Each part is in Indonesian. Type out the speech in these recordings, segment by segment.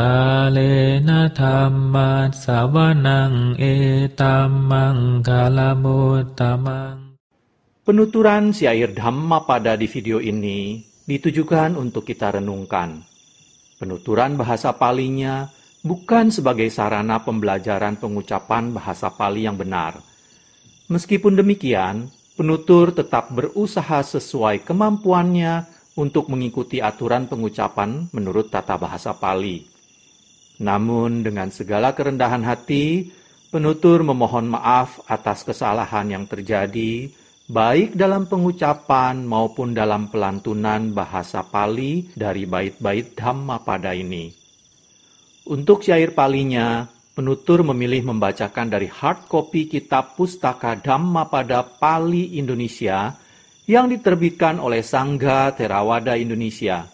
กาเลนะธรรมัสสวนังเอตัมมังคาลมุตตมัง e Penuturan air Dhamma pada di video ini ditujukan untuk kita renungkan. Penuturan bahasa palinya bukan sebagai sarana pembelajaran pengucapan bahasa pali yang benar. Meskipun demikian, penutur tetap berusaha sesuai kemampuannya untuk mengikuti aturan pengucapan menurut tata bahasa Pali. Namun dengan segala kerendahan hati, penutur memohon maaf atas kesalahan yang terjadi, baik dalam pengucapan maupun dalam pelantunan bahasa Pali dari bait-bait Dhamma pada ini. Untuk syair palinya, penutur memilih membacakan dari hard copy kitab pustaka Dhamma pada Pali Indonesia yang diterbitkan oleh Sangga Terawada Indonesia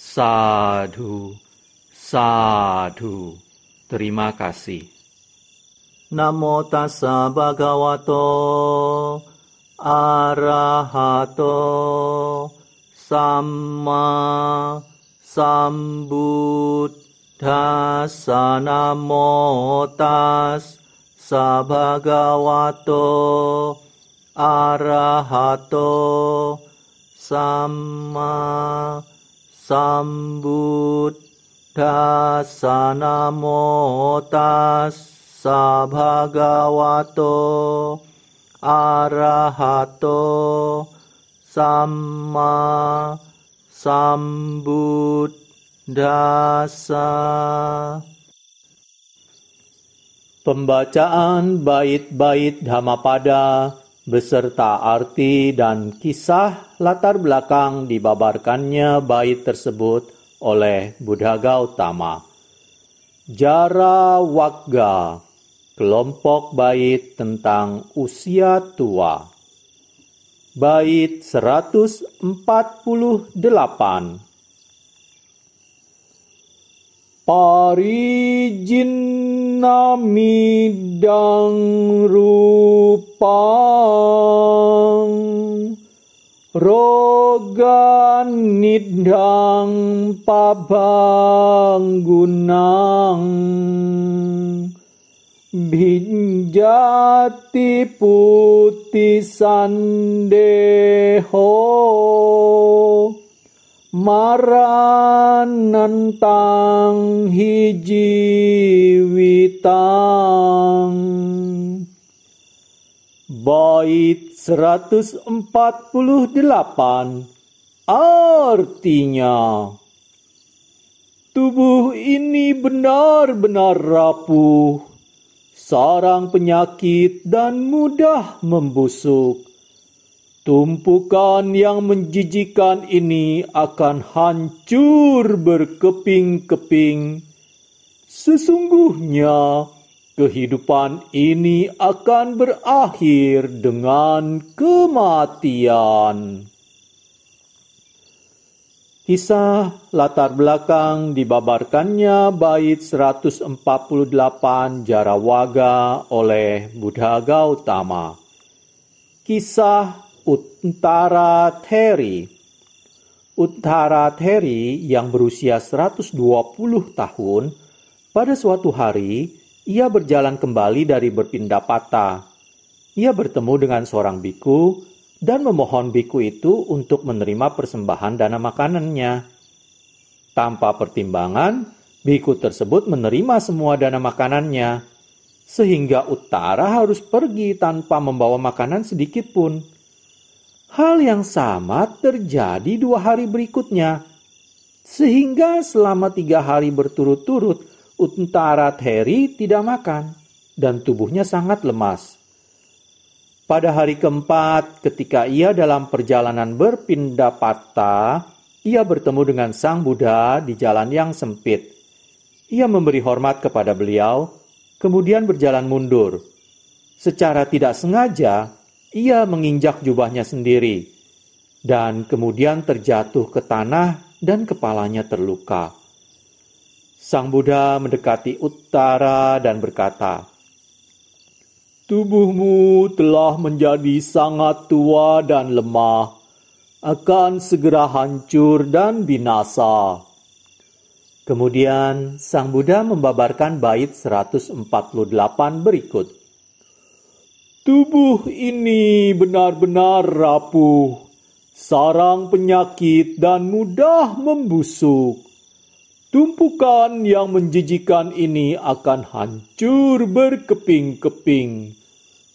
Sadhu, sadhu. Terima kasih. Namo tassa bhagavato arahato sambut dasa namo tassa bhagavato arahato Sama. Sambuddhasa namo tassa bhagavato arahato samma sambuddhasa Pembacaan bait-bait Dhammapada beserta arti dan kisah latar belakang dibabarkannya bait tersebut oleh Buddha Gautama. Jara Wagga, kelompok bait tentang usia tua. Bait 148 parijin namidang rupang rogan nidang pabanggunang Binjati putih sandeho maranantang hiji witang bait 148 artinya tubuh ini benar-benar rapuh sarang penyakit dan mudah membusuk Tumpukan yang menjijikan ini akan hancur berkeping-keping. Sesungguhnya, kehidupan ini akan berakhir dengan kematian. Kisah latar belakang dibabarkannya bait 148 Jarawaga oleh Buddha Gautama. Kisah Utara Terry, Utara Terry yang berusia 120 tahun, pada suatu hari ia berjalan kembali dari berpindah patah. Ia bertemu dengan seorang biku dan memohon biku itu untuk menerima persembahan dana makanannya. Tanpa pertimbangan, biku tersebut menerima semua dana makanannya, sehingga Utara harus pergi tanpa membawa makanan sedikit pun. Hal yang sama terjadi dua hari berikutnya. Sehingga selama tiga hari berturut-turut, utara Terry tidak makan dan tubuhnya sangat lemas. Pada hari keempat, ketika ia dalam perjalanan berpindah patah, ia bertemu dengan Sang Buddha di jalan yang sempit. Ia memberi hormat kepada beliau, kemudian berjalan mundur. Secara tidak sengaja, ia menginjak jubahnya sendiri dan kemudian terjatuh ke tanah dan kepalanya terluka. Sang Buddha mendekati utara dan berkata, Tubuhmu telah menjadi sangat tua dan lemah, akan segera hancur dan binasa. Kemudian Sang Buddha membabarkan bait 148 berikut. Tubuh ini benar-benar rapuh, sarang penyakit dan mudah membusuk. Tumpukan yang menjijikan ini akan hancur berkeping-keping.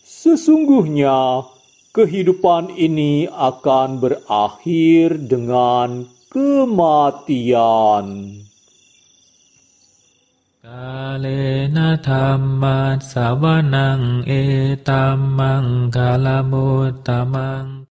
Sesungguhnya, kehidupan ini akan berakhir dengan kematian. กาเลนะธรรมะสาวนังเอตัมมังคาลมุตตมัง